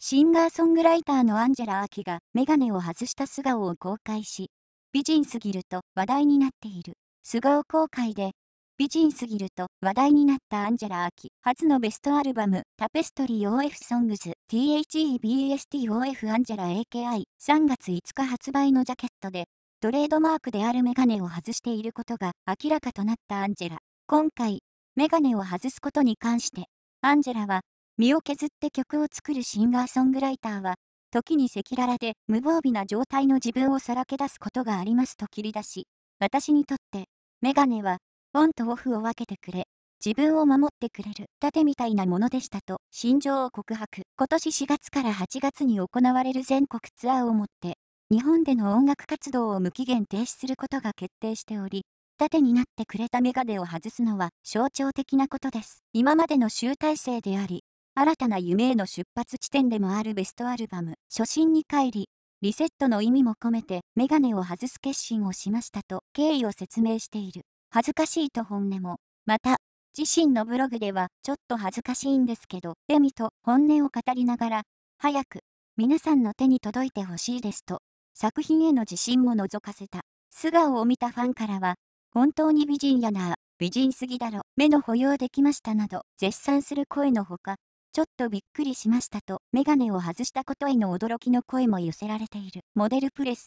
シンガーソングライターのアンジェラ・アキがメガネを外した素顔を公開し、美人すぎると話題になっている。素顔公開で、美人すぎると話題になったアンジェラ・アキ、初のベストアルバム、タペストリー OF ソングズ THEBSTOF アンジェラ AKI 3月5日発売のジャケットで、トレードマークであるメガネを外していることが明らかとなったアンジェラ。今回、メガネを外すことに関して、アンジェラは身を削って曲を作るシンガーソングライターは、時に赤裸々で無防備な状態の自分をさらけ出すことがありますと切り出し、私にとって、メガネは、オンとオフを分けてくれ、自分を守ってくれる盾みたいなものでしたと心情を告白。今年4月から8月に行われる全国ツアーをもって、日本での音楽活動を無期限停止することが決定しており、盾になってくれたメガネを外すのは象徴的なことです。今までの集大成であり、新たな夢への出発地点でもあるベストアルバム、初心に帰り、リセットの意味も込めて、メガネを外す決心をしましたと経緯を説明している。恥ずかしいと本音も、また、自身のブログでは、ちょっと恥ずかしいんですけど、デミと本音を語りながら、早く、皆さんの手に届いてほしいですと、作品への自信も覗かせた。素顔を見たファンからは、本当に美人やな美人すぎだろ、目の保養できましたなど、絶賛する声のほか、ちょっとびっくりしましたと、メガネを外したことへの驚きの声も寄せられている。モデルプレス